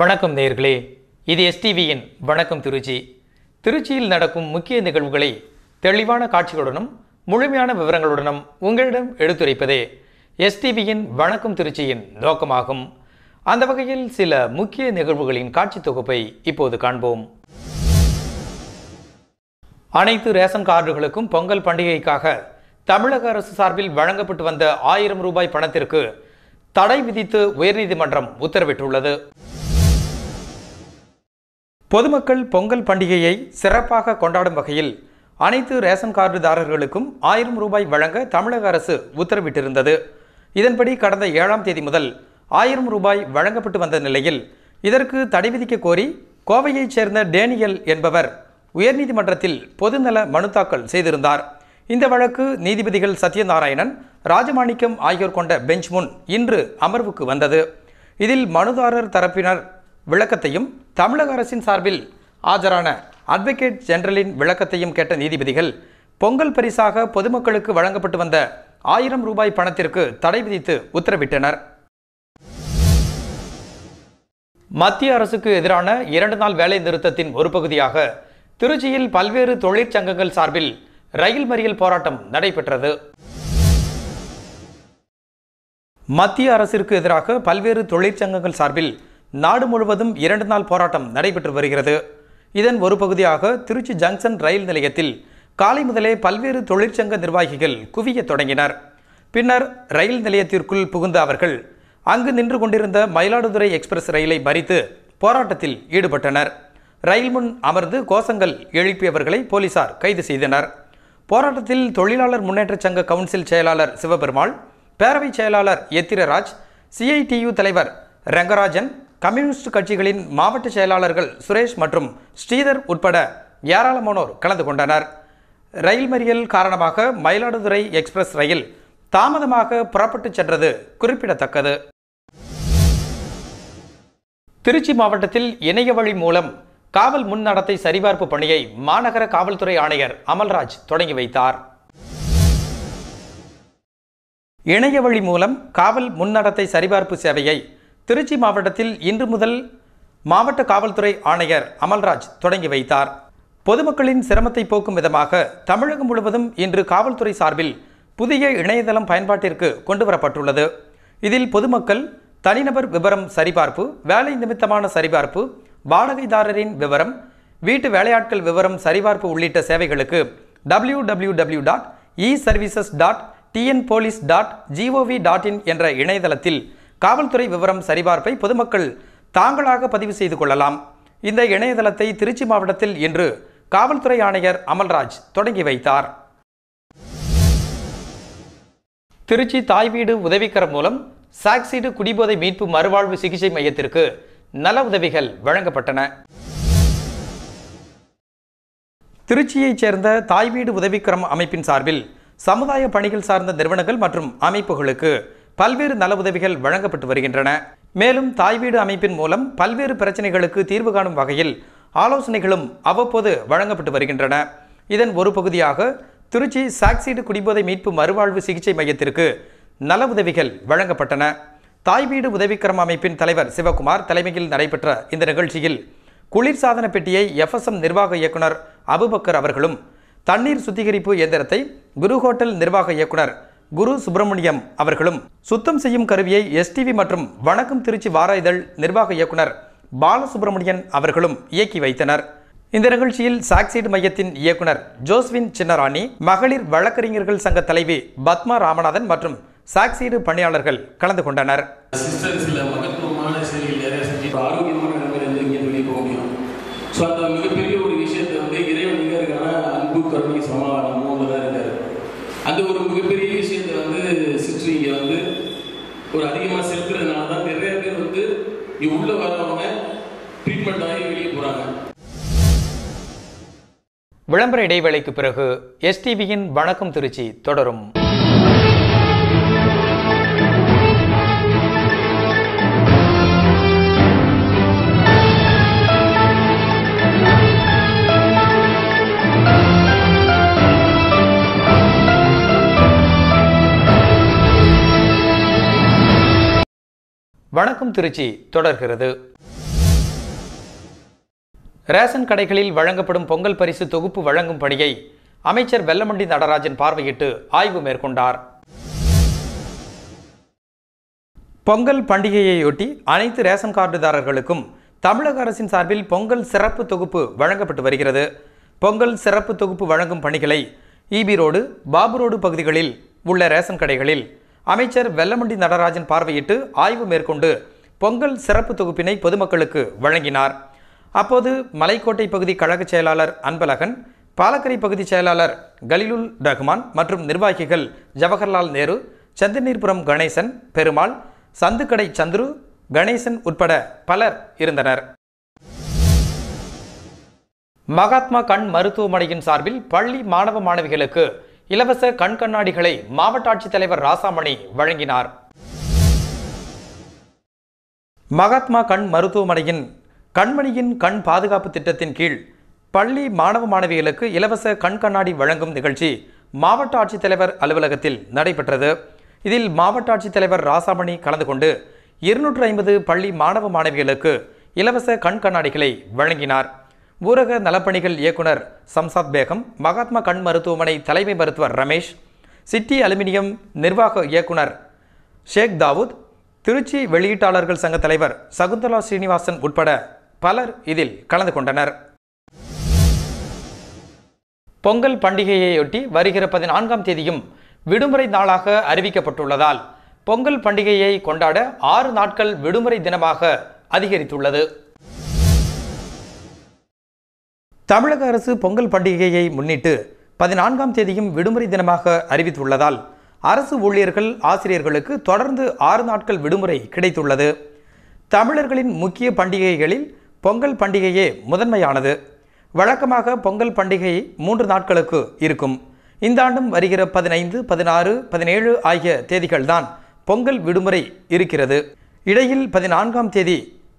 வணக்கம் நேயர்களே இது எஸ்டிவியின் வணக்கம் திருச்சி திருச்சியில் நடக்கும் முக்கிய நிகழ்வுகளை தெளிவான காட்சிகளுடனும் முழுமையான விவரங்களுடனும் உங்களிடம் எடுத்துரைப்பதே எஸ்டிவியின் வணக்கம் திருச்சியின் நோக்கமாகும் அந்த வகையில் சில முக்கிய நிகழ்வுகளின் காட்சி தொகுப்பை இப்போது காண்போம் அனைத்து ரேஷன் கார்டுகளுக்கும் பொங்கல் பண்டிகைக்காக தமிழக அரசு சார்பில் வழங்கப்பட்டு வந்த ஆயிரம் ரூபாய் பணத்திற்கு தடை விதித்து உயர்நீதிமன்றம் உத்தரவிட்டுள்ளது பொதுமக்கள் பொங்கல் பண்டிகையை சிறப்பாக கொண்டாடும் வகையில் அனைத்து ரேஷன் கார்டுதாரர்களுக்கும் ஆயிரம் ரூபாய் வழங்க தமிழக அரசு உத்தரவிட்டிருந்தது இதன்படி கடந்த ஏழாம் தேதி முதல் ஆயிரம் ரூபாய் வழங்கப்பட்டு வந்த நிலையில் இதற்கு தடை விதிக்க கோரி கோவையைச் சேர்ந்த டேனியல் என்பவர் உயர்நீதிமன்றத்தில் பொதுநல மனு தாக்கல் செய்திருந்தார் இந்த வழக்கு நீதிபதிகள் சத்யநாராயணன் ராஜமாணிக்கம் ஆகியோர் கொண்ட பெஞ்ச் முன் இன்று அமர்வுக்கு வந்தது இதில் மனுதாரர் தரப்பினர் விளக்கத்தையும் தமிழக அரசின் சார்பில் ஆஜரான அட்வொகேட் ஜெனரலின் விளக்கத்தையும் கேட்ட நீதிபதிகள் பொங்கல் பரிசாக பொதுமக்களுக்கு வழங்கப்பட்டு வந்த ஆயிரம் ரூபாய் பணத்திற்கு தடை விதித்து உத்தரவிட்டனர் மத்திய அரசுக்கு எதிரான இரண்டு நாள் வேலை நிறுத்தத்தின் ஒரு பகுதியாக திருச்சியில் பல்வேறு தொழிற்சங்கங்கள் சார்பில் ரயில் மறியல் போராட்டம் நடைபெற்றது மத்திய அரசிற்கு எதிராக பல்வேறு தொழிற்சங்கங்கள் சார்பில் நாடு முழுவதும் இரண்டு நாள் போராட்டம் நடைபெற்று வருகிறது இதன் ஒரு பகுதியாக திருச்சி ஜங்ஷன் ரயில் நிலையத்தில் காலை முதலே பல்வேறு தொழிற்சங்க நிர்வாகிகள் குவிய தொடங்கினர் பின்னர் ரயில் நிலையத்திற்குள் புகுந்த அவர்கள் அங்கு நின்று கொண்டிருந்த மயிலாடுதுறை எக்ஸ்பிரஸ் ரயிலை மறித்து போராட்டத்தில் ஈடுபட்டனர் ரயில் முன் அமர்ந்து கோஷங்கள் எழுப்பியவர்களை போலீசார் கைது செய்தனர் போராட்டத்தில் தொழிலாளர் முன்னேற்ற சங்க கவுன்சில் செயலாளர் சிவபெருமாள் பேரவை செயலாளர் எத்திரராஜ் சிஐடியு தலைவர் ரங்கராஜன் கம்யூனிஸ்ட் கட்சிகளின் மாவட்ட செயலாளர்கள் சுரேஷ் மற்றும் ஸ்ரீதர் உட்பட ஏராளமானோர் கலந்து கொண்டனர் ரயில் மறியல் காரணமாக மயிலாடுதுறை எக்ஸ்பிரஸ் ரயில் தாமதமாக புறப்பட்டு சென்றது குறிப்பிடத்தக்கது திருச்சி மாவட்டத்தில் இணைய வழி மூலம் காவல் முன்னடத்தை சரிபார்ப்பு பணியை மாநகர காவல்துறை ஆணையர் அமல்ராஜ் தொடங்கி வைத்தார் இணைய வழி மூலம் காவல் முன்னடத்தை சரிபார்ப்பு சேவையை திருச்சி மாவட்டத்தில் இன்று முதல் மாவட்ட காவல்துறை ஆணையர் அமல்ராஜ் தொடங்கி வைத்தார் பொதுமக்களின் சிரமத்தை போக்கும் விதமாக தமிழகம் முழுவதும் இன்று காவல்துறை சார்பில் புதிய இணையதளம் பயன்பாட்டிற்கு கொண்டுவரப்பட்டுள்ளது இதில் பொதுமக்கள் தனிநபர் விவரம் சரிபார்ப்பு வேலை நிமித்தமான சரிபார்ப்பு வாடகைதாரரின் விவரம் வீட்டு வேலையாட்கள் விவரம் சரிபார்ப்பு உள்ளிட்ட சேவைகளுக்கு W W W dot e e services dot TN police dot GOV dot in என்ற இணையதளத்தில் காவல்துறை விவரம் சரிபார்ப்பை பொதுமக்கள் தாங்களாக பதிவு செய்து கொள்ளலாம் இந்த இணையதளத்தை திருச்சி மாவட்டத்தில் இன்று காவல்துறை ஆணையர் அமல்ராஜ் தொடங்கி வைத்தார் திருச்சி தாய்வீடு உதவிக்கரம் மூலம் சாக்சீடு குடிபோதை மீட்பு மறுவாழ்வு சிகிச்சை மையத்திற்கு நல உதவிகள் வழங்கப்பட்டன திருச்சியைச் சேர்ந்த தாய்வீடு உதவிக்கரம் அமைப்பின் சார்பில் சமுதாய பணிகள் சார்ந்த நிறுவனங்கள் மற்றும் அமைப்புகளுக்கு பல்வேறு நல உதவிகள் வழங்கப்பட்டு வருகின்றன மேலும் தாய் வீடு அமைப்பின் மூலம் பல்வேறு பிரச்சனைகளுக்கு தீர்வு காணும் வகையில் ஆலோசனைகளும் அவ்வப்போது வழங்கப்பட்டு வருகின்றன இதன் ஒரு பகுதியாக திருச்சி சாக்சீடு குடிபோதை மீட்பு மறுவாழ்வு சிகிச்சை மையத்திற்கு நல உதவிகள் வழங்கப்பட்டன தாய் வீடு உதவிக்கிரம அமைப்பின் தலைவர் சிவகுமார் தலைமையில் நடைபெற்ற இந்த நிகழ்ச்சியில் குளிர்சாதன பெட்டியை எஃப்எஸ்எம் நிர்வாக இயக்குனர் அபுபக்கர் அவர்களும் தண்ணீர் சுத்திகரிப்பு இயந்திரத்தை குரு ஹோட்டல் நிர்வாக இயக்குனர் குரு சுப்பிரமணியம் அவர்களும் சுத்தம் செய்யும் கருவியை எஸ்டிவி மற்றும் வணக்கம் திருச்சி வார இதழ் நிர்வாக இயக்குனர் பாலசுப்பிரமணியன் அவர்களும் இயக்கி வைத்தனர் இந்த நிகழ்ச்சியில் சாக்சைடு மையத்தின் இயக்குனர் ஜோஸ்வின் சின்னராணி மகளிர் வழக்கறிஞர்கள் சங்க தலைவி பத்மா ராமநாதன் மற்றும் சாக்சைடு பணியாளர்கள் கலந்து கொண்டனர் அந்த ஒரு மிகப்பெரிய நீ உள்ள வரவங்க ட்ரீட்மெண்ட் ஆகி வெளியே போறாங்க விளம்பர இடைவேளைக்கு பிறகு எஸ்டிவியின் வணக்கம் திருச்சி தொடரும் வணக்கம் திருச்சி தொடர்கிறது ரேஷன் கடைகளில் வழங்கப்படும் பொங்கல் பரிசு தொகுப்பு வழங்கும் பணியை அமைச்சர் வெல்லமண்டி நடராஜன் பார்வையிட்டு ஆய்வு மேற்கொண்டார் பொங்கல் பண்டிகையையொட்டி அனைத்து ரேஷன் கார்டுதாரர்களுக்கும் தமிழக அரசின் சார்பில் பொங்கல் சிறப்பு தொகுப்பு வழங்கப்பட்டு வருகிறது பொங்கல் சிறப்பு தொகுப்பு வழங்கும் பணிகளை ஈபி ரோடு பாபு ரோடு பகுதிகளில் உள்ள ரேஷன் கடைகளில் அமைச்சர் வெல்லமண்டி நடராஜன் பார்வையிட்டு ஆய்வு மேற்கொண்டு பொங்கல் சிறப்பு தொகுப்பினை பொதுமக்களுக்கு வழங்கினார் அப்போது மலைக்கோட்டை பகுதி கழக செயலாளர் அன்பழகன் பாலக்கரை பகுதி செயலாளர் கலிலுல் ரஹ்மான் மற்றும் நிர்வாகிகள் ஜவஹர்லால் நேரு சந்திரநீர்புரம் கணேசன் பெருமாள் சந்துக்கடை சந்துரு கணேசன் உட்பட பலர் இருந்தனர் மகாத்மா கண் மருத்துவமனையின் சார்பில் பள்ளி மாணவ மாணவிகளுக்கு இலவச கண் கண்ணாடிகளை மாவட்ட ஆட்சித்தலைவர் ராசாமணி வழங்கினார் மகாத்மா கண் மருத்துவமனையின் கண்மணியின் கண் பாதுகாப்பு திட்டத்தின் கீழ் பள்ளி மாணவ மாணவிகளுக்கு இலவச கண் கண்ணாடி வழங்கும் நிகழ்ச்சி மாவட்ட ஆட்சித்தலைவர் அலுவலகத்தில் நடைபெற்றது இதில் மாவட்ட ஆட்சித்தலைவர் ராசாமணி கலந்து கொண்டு இருநூற்று ஐம்பது பள்ளி மாணவ மாணவிகளுக்கு இலவச கண் கண்ணாடிகளை வழங்கினார் ஊரக நலப்பணிகள் இயக்குனர் சம்சாத் பேகம் மகாத்மா கண் மருத்துவமனை தலைமை மருத்துவர் ரமேஷ் சிட்டி அலுமினியம் நிர்வாக இயக்குனர் ஷேக் தாவூத் திருச்சி வெளியீட்டாளர்கள் சங்க தலைவர் சகுந்தலா ஸ்ரீனிவாசன் உட்பட பலர் இதில் கலந்து கொண்டனர் பொங்கல் பண்டிகையையொட்டி வருகிற பதினான்காம் தேதியும் விடுமுறை நாளாக அறிவிக்கப்பட்டுள்ளதால் பொங்கல் பண்டிகையை கொண்டாட ஆறு நாட்கள் விடுமுறை தினமாக அதிகரித்துள்ளது தமிழக அரசு பொங்கல் பண்டிகையை முன்னிட்டு பதினான்காம் தேதியும் விடுமுறை தினமாக அறிவித்துள்ளதால் அரசு ஊழியர்கள் ஆசிரியர்களுக்கு தொடர்ந்து ஆறு நாட்கள் விடுமுறை கிடைத்துள்ளது தமிழர்களின் முக்கிய பண்டிகைகளில் பொங்கல் பண்டிகையே முதன்மையானது வழக்கமாக பொங்கல் பண்டிகை மூன்று நாட்களுக்கு இருக்கும் இந்த ஆண்டும் வருகிற பதினைந்து பதினாறு பதினேழு ஆகிய தேதிகள்தான் பொங்கல் விடுமுறை இருக்கிறது இடையில் பதினான்காம் தேதி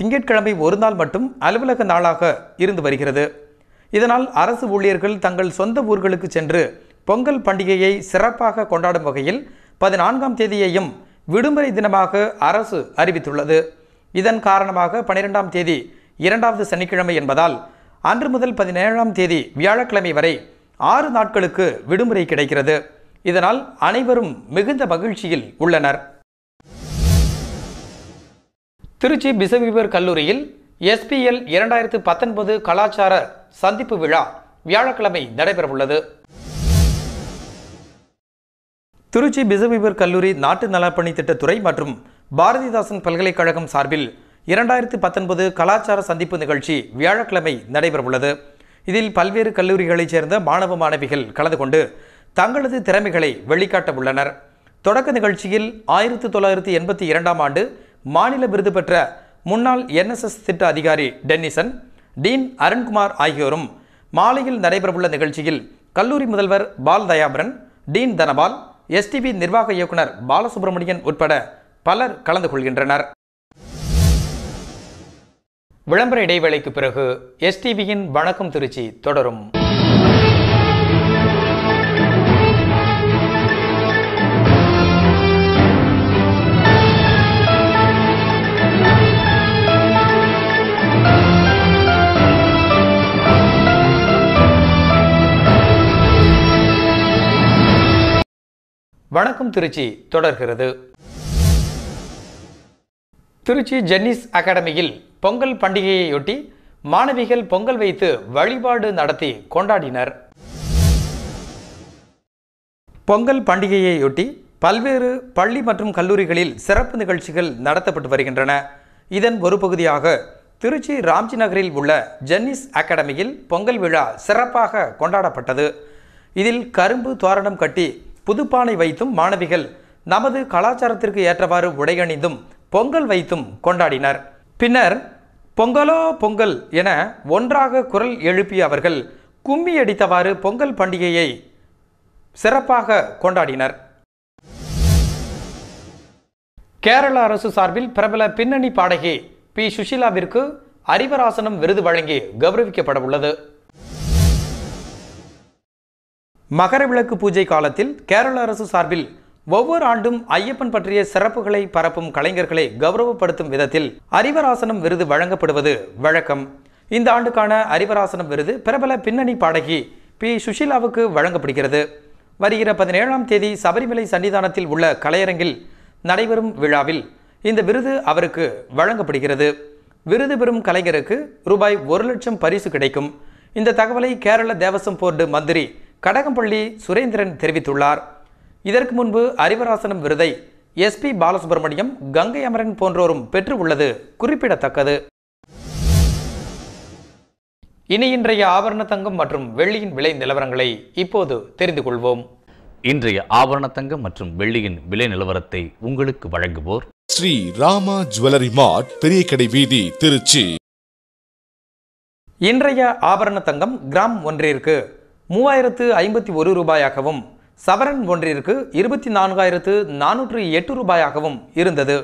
திங்கட்கிழமை ஒரு நாள் மட்டும் அலுவலக நாளாக இருந்து வருகிறது இதனால் அரசு ஊழியர்கள் தங்கள் சொந்த ஊர்களுக்கு சென்று பொங்கல் பண்டிகையை சிறப்பாக கொண்டாடும் வகையில் பதினான்காம் தேதியையும் விடுமுறை தினமாக அரசு அறிவித்துள்ளது இதன் காரணமாக பனிரெண்டாம் தேதி இரண்டாவது சனிக்கிழமை என்பதால் அன்று முதல் பதினேழாம் தேதி வியாழக்கிழமை வரை ஆறு நாட்களுக்கு விடுமுறை கிடைக்கிறது இதனால் அனைவரும் மிகுந்த மகிழ்ச்சியில் உள்ளனர் திருச்சி பிசவிவர் கல்லூரியில் எஸ்பிஎல் இரண்டாயிரத்து பத்தொன்பது கலாச்சார சந்திப்பு விழா வியாழக்கிழமை நடைபெறவுள்ளது திருச்சி பிசுவிபர் கல்லூரி நாட்டு நலப்பணி திட்டத்துறை மற்றும் பாரதிதாசன் பல்கலைக்கழகம் சார்பில் இரண்டாயிரத்து பத்தொன்பது கலாச்சார சந்திப்பு நிகழ்ச்சி வியாழக்கிழமை நடைபெறவுள்ளது இதில் பல்வேறு கல்லூரிகளைச் சேர்ந்த மாணவ மாணவிகள் கலந்து கொண்டு தங்களது திறமைகளை வெளிக்காட்ட உள்ளனர் தொடக்க நிகழ்ச்சியில் ஆயிரத்தி தொள்ளாயிரத்தி எண்பத்தி இரண்டாம் ஆண்டு மாநில விருது பெற்ற முன்னாள் என்எஸ்எஸ் திட்ட அதிகாரி டென்னிசன் டீன் அருண்குமார் ஆகியோரும் மாலையில் நடைபெறவுள்ள நிகழ்ச்சியில் கல்லூரி முதல்வர் பால் தயாபரன் டீன் தனபால் எஸ்டிபி நிர்வாக இயக்குனர் பாலசுப்ரமணியன் உட்பட பலர் கலந்து கொள்கின்றனர் விளம்பர இடைவேளைக்கு பிறகு எஸ்டிபியின் வணக்கம் திருச்சி தொடரும் வணக்கம் திருச்சி தொடர்கிறது திருச்சி ஜென்னிஸ் அகாடமியில் பொங்கல் பண்டிகையையொட்டி மாணவிகள் பொங்கல் வைத்து வழிபாடு நடத்தி கொண்டாடினர் பொங்கல் பண்டிகையையொட்டி பல்வேறு பள்ளி மற்றும் கல்லூரிகளில் சிறப்பு நிகழ்ச்சிகள் நடத்தப்பட்டு வருகின்றன இதன் ஒரு பகுதியாக திருச்சி ராம்ஜி நகரில் உள்ள ஜென்னிஸ் அகாடமியில் பொங்கல் விழா சிறப்பாக கொண்டாடப்பட்டது இதில் கரும்பு தோரணம் கட்டி புதுப்பானை வைத்தும் மாணவிகள் நமது கலாச்சாரத்திற்கு ஏற்றவாறு உடையணிந்தும் பொங்கல் வைத்தும் கொண்டாடினர் பின்னர் பொங்கலோ பொங்கல் என ஒன்றாக குரல் எழுப்பிய அவர்கள் கும்மி அடித்தவாறு பொங்கல் பண்டிகையை சிறப்பாக கொண்டாடினர் கேரள அரசு சார்பில் பிரபல பின்னணி பாடகி பி சுஷிலாவிற்கு அறிவராசனம் விருது வழங்கி கௌரவிக்கப்பட உள்ளது மகர விளக்கு பூஜை காலத்தில் கேரள அரசு சார்பில் ஒவ்வொரு ஆண்டும் ஐயப்பன் பற்றிய சிறப்புகளை பரப்பும் கலைஞர்களை கௌரவப்படுத்தும் விதத்தில் அறிவராசனம் விருது வழங்கப்படுவது வழக்கம் இந்த ஆண்டுக்கான அறிவராசனம் விருது பிரபல பின்னணி பாடகி பி சுஷிலாவுக்கு வழங்கப்படுகிறது வருகிற பதினேழாம் தேதி சபரிமலை சன்னிதானத்தில் உள்ள கலையரங்கில் நடைபெறும் விழாவில் இந்த விருது அவருக்கு வழங்கப்படுகிறது விருது பெறும் கலைஞருக்கு ரூபாய் ஒரு லட்சம் பரிசு கிடைக்கும் இந்த தகவலை கேரள தேவசம் போர்டு மந்திரி கடகம்பள்ளி சுரேந்திரன் தெரிவித்துள்ளார் இதற்கு முன்பு அறிவராசனம் விருதை எஸ்பி பாலசுப்ரமணியம் கங்கை அமரன் போன்றோரும் பெற்று உள்ளது குறிப்பிடத்தக்கது இனி இன்றைய ஆபரண தங்கம் மற்றும் வெள்ளியின் விலை நிலவரங்களை இப்போது தெரிந்து கொள்வோம் இன்றைய ஆபரண தங்கம் மற்றும் வெள்ளியின் விலை நிலவரத்தை உங்களுக்கு வழங்குவோர் ஸ்ரீ ராமா ஜுவல்லரி மார்ட் பெரிய கடை வீதி திருச்சி இன்றைய ஆபரண தங்கம் கிராம் ஒன்றிற்கு மூவாயிரத்து ஐம்பத்தி ஒரு ரூபாயாகவும் சவரன் ஒன்றிற்கு இருபத்தி நான்காயிரத்து நானூற்று எட்டு ரூபாயாகவும் இருந்தது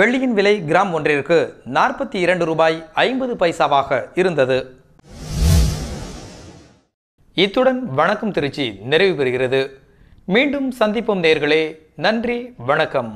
வெள்ளியின் விலை கிராம் ஒன்றிற்கு நாற்பத்தி இரண்டு ரூபாய் ஐம்பது பைசாவாக இருந்தது இத்துடன் வணக்கம் திருச்சி நிறைவு பெறுகிறது மீண்டும் சந்திப்போம் நேர்களே நன்றி வணக்கம்